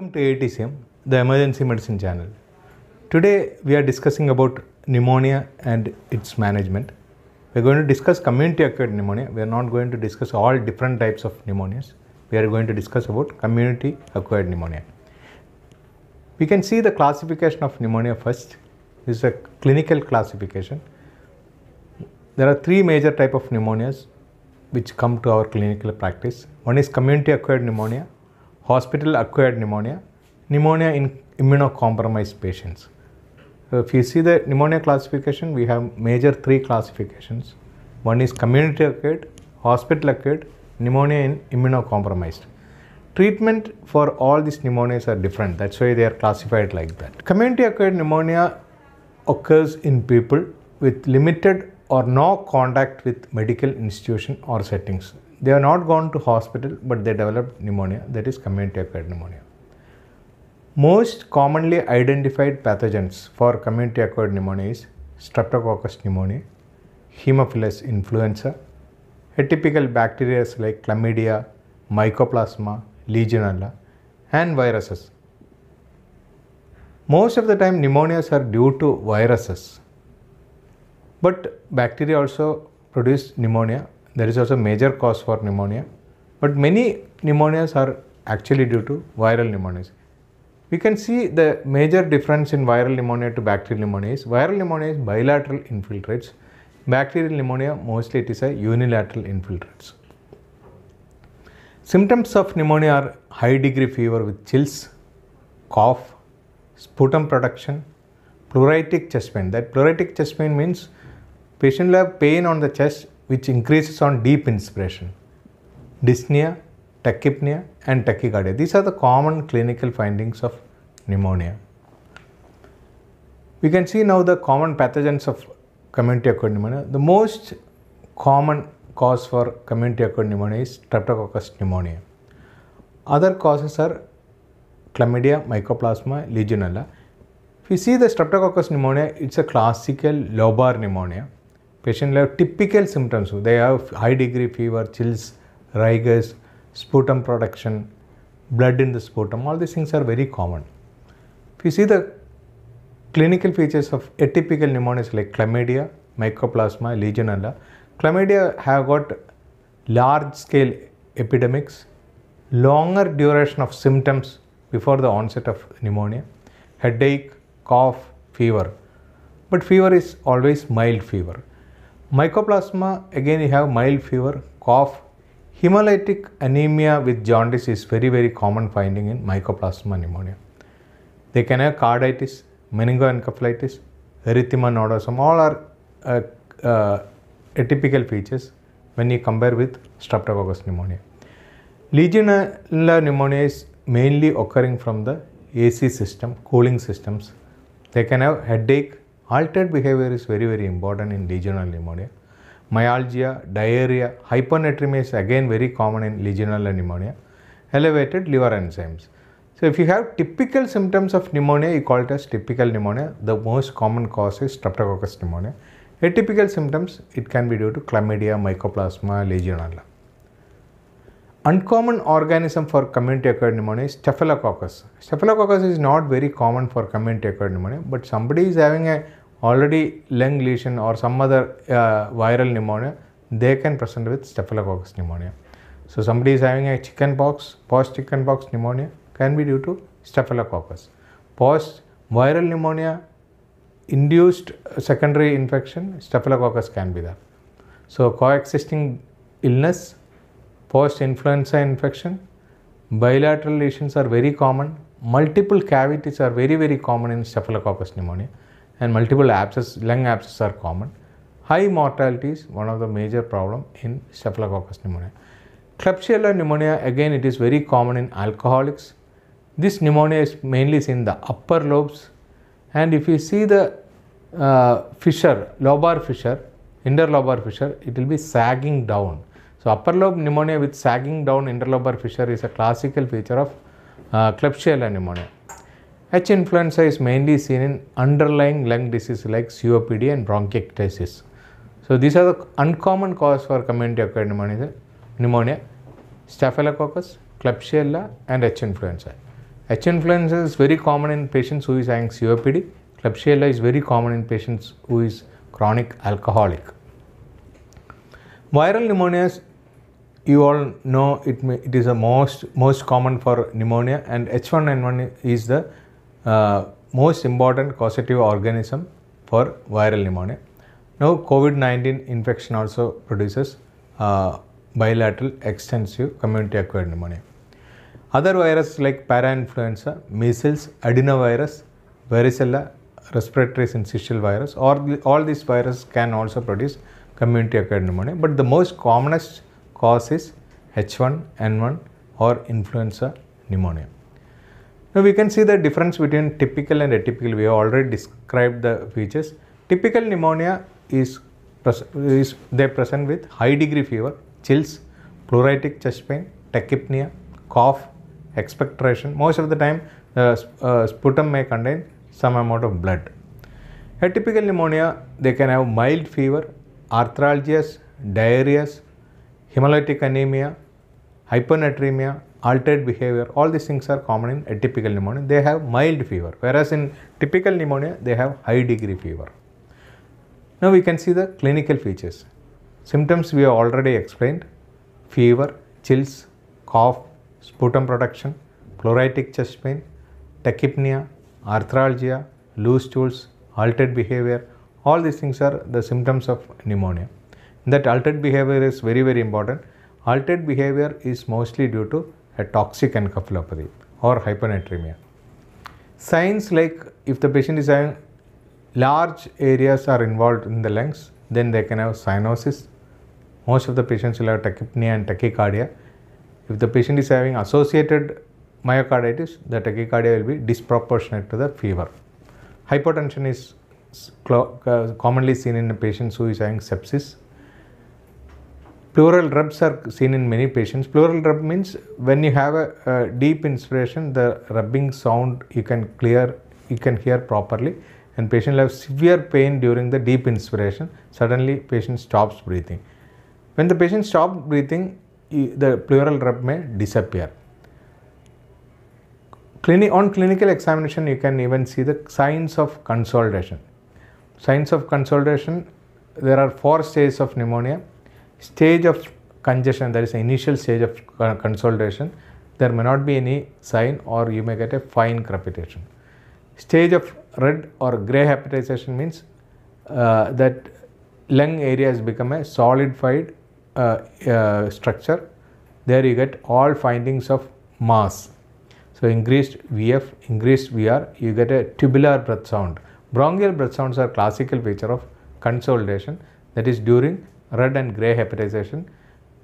Welcome to ATCM, the Emergency Medicine Channel. Today we are discussing about pneumonia and its management. We are going to discuss community acquired pneumonia. We are not going to discuss all different types of pneumonias. We are going to discuss about community acquired pneumonia. We can see the classification of pneumonia first. This is a clinical classification. There are three major type of pneumonias which come to our clinical practice. One is community acquired pneumonia, hospital acquired pneumonia, pneumonia in immunocompromised patients. So if you see the pneumonia classification, we have major three classifications. One is community acquired, hospital acquired, pneumonia in immunocompromised. Treatment for all these pneumonias are different. That's why they are classified like that. Community acquired pneumonia occurs in people with limited or no contact with medical institution or settings. They are not gone to hospital, but they developed pneumonia, that is community acquired pneumonia. Most commonly identified pathogens for community acquired pneumonia is Streptococcus pneumoniae, Haemophilus influenza, atypical bacteria like Chlamydia, Mycoplasma, Legionella, and viruses. Most of the time, pneumonias are due to viruses, but bacteria also produce pneumonia that is also major cause for pneumonia. But many pneumonias are actually due to viral pneumonias. We can see the major difference in viral pneumonia to bacterial pneumonia is viral pneumonia is bilateral infiltrates. Bacterial pneumonia mostly it is a unilateral infiltrates. Symptoms of pneumonia are high degree fever with chills, cough, sputum production, pleuritic chest pain. That pleuritic chest pain means patient will have pain on the chest which increases on deep inspiration, dyspnea, tachypnea and tachycardia. These are the common clinical findings of pneumonia. We can see now the common pathogens of community acquired pneumonia. The most common cause for community acquired pneumonia is Streptococcus pneumonia. Other causes are Chlamydia, Mycoplasma, Legionella. If you see the Streptococcus pneumonia, it's a classical lobar pneumonia Patients have typical symptoms. They have high degree fever, chills, rigors, sputum production, blood in the sputum. All these things are very common. If you see the clinical features of atypical pneumonias like chlamydia, mycoplasma, legionella, chlamydia have got large scale epidemics, longer duration of symptoms before the onset of pneumonia, headache, cough, fever. But fever is always mild fever. Mycoplasma again you have mild fever, cough, hemolytic anemia with jaundice is very very common finding in Mycoplasma pneumonia. They can have carditis, meningoencephalitis, erythema nodosum, all are uh, uh, atypical features when you compare with streptococcus pneumonia. Legionella pneumonia is mainly occurring from the AC system, cooling systems. They can have headache, Altered behavior is very, very important in legional pneumonia. Myalgia, diarrhea, hypernatremia is again very common in legional pneumonia. Elevated liver enzymes. So if you have typical symptoms of pneumonia, you call it as typical pneumonia. The most common cause is streptococcus pneumonia. Atypical symptoms, it can be due to chlamydia, mycoplasma, legionella. Uncommon organism for community acquired pneumonia is Staphylococcus. Staphylococcus is not very common for community acquired pneumonia, but somebody is having a already lung lesion or some other uh, viral pneumonia, they can present with staphylococcus pneumonia. So somebody is having a chickenpox, post chickenpox pneumonia can be due to staphylococcus. Post viral pneumonia induced secondary infection, staphylococcus can be there. So coexisting illness, post influenza infection, bilateral lesions are very common. Multiple cavities are very very common in staphylococcus pneumonia and multiple abscess, lung abscess are common. High mortality is one of the major problem in Staphylococcus pneumonia. Klebsiella pneumonia again it is very common in alcoholics. This pneumonia is mainly in the upper lobes and if you see the uh, fissure, lobar fissure, interlobar fissure, it will be sagging down. So upper lobe pneumonia with sagging down interlobar fissure is a classical feature of uh, Klebsiella pneumonia. H influenza is mainly seen in underlying lung disease like COPD and bronchiectasis. So these are the uncommon cause for community acquired pneumonia, pneumonia Staphylococcus, Klebsiella and H influenza. H influenza is very common in patients who is having COPD. Klebsiella is very common in patients who is chronic alcoholic. Viral pneumonias, you all know it, may, it is the most, most common for pneumonia and H1N1 is the uh, most important causative organism for viral pneumonia. Now COVID-19 infection also produces uh, bilateral extensive community acquired pneumonia. Other viruses like parainfluenza, measles, adenovirus, varicella, respiratory syncytial virus or all these viruses can also produce community acquired pneumonia but the most commonest cause is H1N1 or influenza pneumonia. Now we can see the difference between typical and atypical. We have already described the features. Typical pneumonia is, is they present with high degree fever, chills, pleuritic chest pain, tachypnea, cough, expectoration. Most of the time, uh, uh, sputum may contain some amount of blood. Atypical pneumonia, they can have mild fever, arthralgias, diarrheas, hemolytic anemia, hyponatremia, altered behavior, all these things are common in atypical pneumonia. They have mild fever, whereas in typical pneumonia, they have high degree fever. Now we can see the clinical features. Symptoms we have already explained fever, chills, cough, sputum production, pleuritic chest pain, tachypnea, arthralgia, loose stools, altered behavior. All these things are the symptoms of pneumonia. That altered behavior is very, very important. Altered behavior is mostly due to a toxic encephalopathy or hypernatremia. Signs like if the patient is having large areas are involved in the lungs, then they can have cyanosis. Most of the patients will have tachypnea and tachycardia. If the patient is having associated myocarditis, the tachycardia will be disproportionate to the fever. Hypotension is uh, commonly seen in patients who is having sepsis Pleural rubs are seen in many patients. Pleural rub means when you have a, a deep inspiration, the rubbing sound you can clear, you can hear properly and patient will have severe pain during the deep inspiration. Suddenly patient stops breathing. When the patient stops breathing, the pleural rub may disappear. Clini on clinical examination, you can even see the signs of consolidation. Signs of consolidation, there are four stages of pneumonia stage of congestion, that is initial stage of consolidation, there may not be any sign or you may get a fine crepitation. Stage of red or grey hepatization means uh, that lung area has become a solidified uh, uh, structure. There you get all findings of mass. So increased VF, increased VR, you get a tubular breath sound. Bronchial breath sounds are classical feature of consolidation that is during red and gray hepatization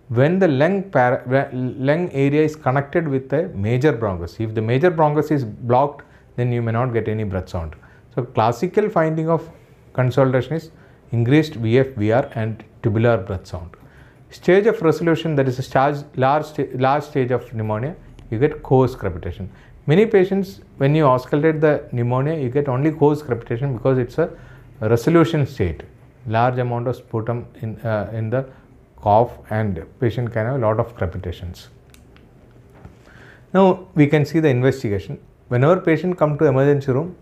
when the lung, lung area is connected with the major bronchus. If the major bronchus is blocked, then you may not get any breath sound. So, classical finding of consolidation is increased VFVR and tubular breath sound. Stage of resolution that is a large, large stage of pneumonia, you get coarse crepitation. Many patients, when you auscultate the pneumonia, you get only coarse crepitation because it's a resolution state large amount of sputum in, uh, in the cough and patient can have a lot of crepitations. Now we can see the investigation. Whenever patient come to emergency room,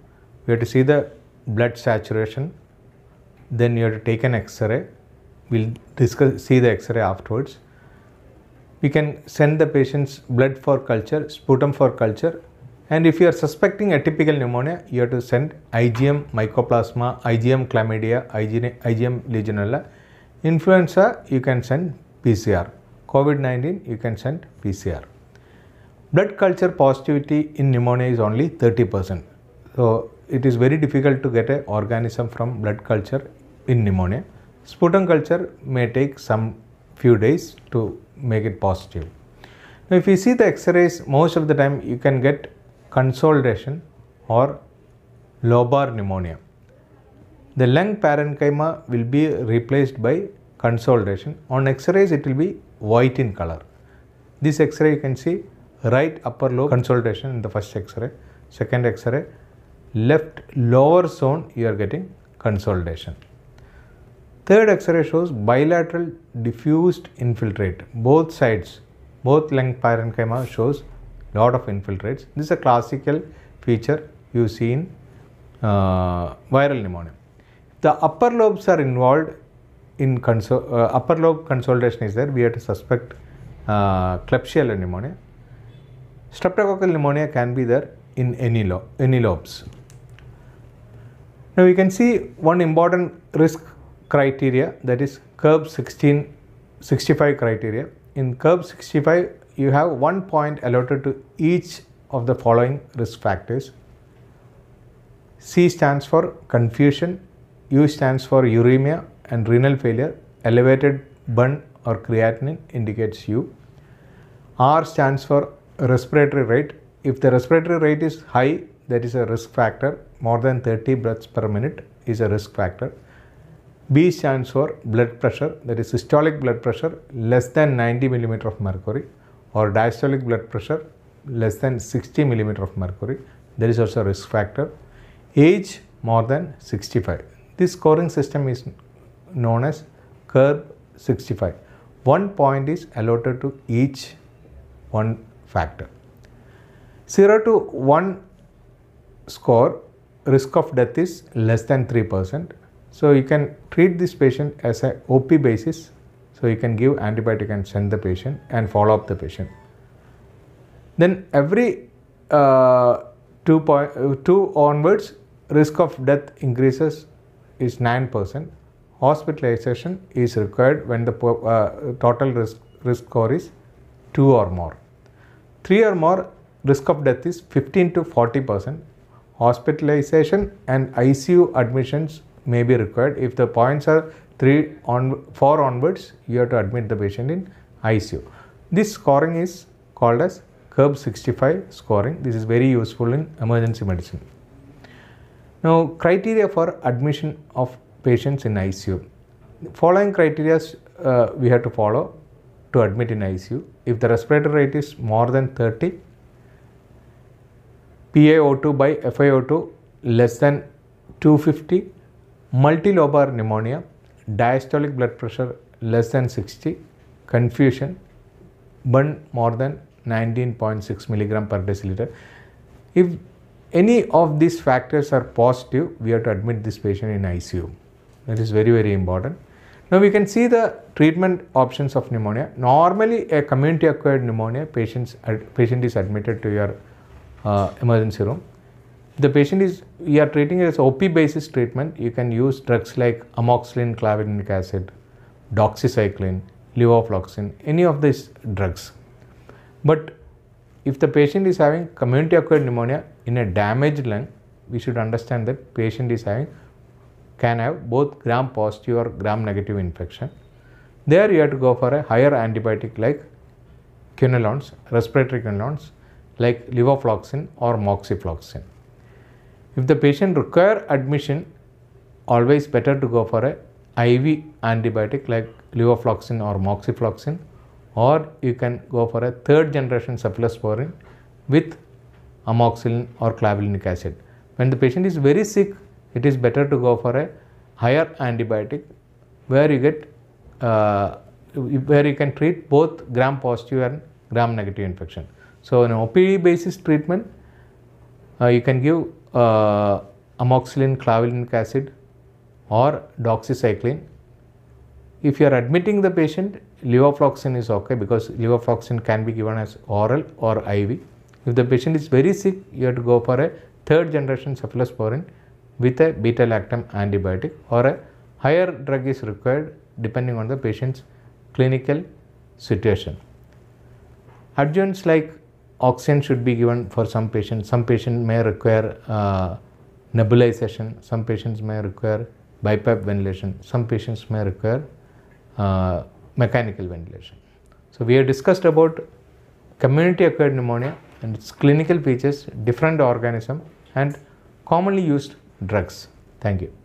we have to see the blood saturation, then you have to take an x-ray. We'll discuss, see the x-ray afterwards. We can send the patient's blood for culture, sputum for culture and if you are suspecting atypical pneumonia, you have to send IgM mycoplasma, IgM chlamydia, IgM legionella. Influenza, you can send PCR. COVID-19, you can send PCR. Blood culture positivity in pneumonia is only 30%. So, it is very difficult to get an organism from blood culture in pneumonia. Sputum culture may take some few days to make it positive. Now, if you see the x-rays, most of the time you can get consolidation or lobar pneumonia. The lung parenchyma will be replaced by consolidation. On x-rays it will be white in color. This x-ray you can see right upper lobe consolidation in the first x-ray, second x-ray, left lower zone you are getting consolidation. Third x-ray shows bilateral diffused infiltrate, both sides, both lung parenchyma shows lot of infiltrates. This is a classical feature you see in uh, viral pneumonia. The upper lobes are involved in uh, upper lobe consolidation is there. We have to suspect uh, Klebsiella pneumonia. Streptococcal pneumonia can be there in any, lo any lobes. Now you can see one important risk criteria that is curve 16 65 criteria. In curve 65 you have one point allotted to each of the following risk factors. C stands for confusion, U stands for uremia and renal failure, elevated BUN or creatinine indicates U. R stands for respiratory rate. If the respiratory rate is high, that is a risk factor. More than 30 breaths per minute is a risk factor. B stands for blood pressure, that is systolic blood pressure less than 90 millimeter of mercury or diastolic blood pressure less than 60 millimeter of mercury. There is also a risk factor. Age more than 65. This scoring system is known as curb 65. One point is allotted to each one factor. 0 to 1 score risk of death is less than 3%. So you can treat this patient as a OP basis so you can give antibiotic and send the patient and follow up the patient. Then every uh, two, point, uh, two onwards, risk of death increases is 9%. Hospitalization is required when the uh, total risk, risk score is 2 or more. 3 or more, risk of death is 15 to 40%. Hospitalization and ICU admissions may be required if the points are 3 on 4 onwards you have to admit the patient in ICU. This scoring is called as curb 65 scoring. This is very useful in emergency medicine. Now criteria for admission of patients in ICU. following criteria uh, we have to follow to admit in ICU. If the respiratory rate is more than 30, PaO2 by FiO2 less than 250, multilobar pneumonia, diastolic blood pressure less than 60, confusion, burn more than 19.6 milligram per deciliter. If any of these factors are positive, we have to admit this patient in ICU. That is very, very important. Now we can see the treatment options of pneumonia. Normally a community acquired pneumonia patients, patient is admitted to your uh, emergency room the patient is we are treating as op basis treatment you can use drugs like amoxicillin clavulanic acid doxycycline levofloxacin any of these drugs but if the patient is having community acquired pneumonia in a damaged lung we should understand that patient is having can have both gram positive or gram negative infection there you have to go for a higher antibiotic like quinolones respiratory quinolones like levofloxacin or moxifloxacin if the patient require admission, always better to go for a IV antibiotic like levofloxacin or moxifloxacin or you can go for a third generation cephalosporin with amoxicillin or clavulanic acid. When the patient is very sick, it is better to go for a higher antibiotic where you get uh, where you can treat both gram positive and gram negative infection. So, in OPD basis treatment, uh, you can give uh, amoxicillin, clavulanic acid or doxycycline. If you are admitting the patient, levofloxacin is okay because levofloxacin can be given as oral or IV. If the patient is very sick, you have to go for a third generation cephalosporin with a beta-lactam antibiotic or a higher drug is required depending on the patient's clinical situation. Adjuncts like oxygen should be given for some patients. Some patients may require uh, nebulization, some patients may require BiPAP ventilation, some patients may require uh, mechanical ventilation. So, we have discussed about community acquired pneumonia and its clinical features, different organism and commonly used drugs. Thank you.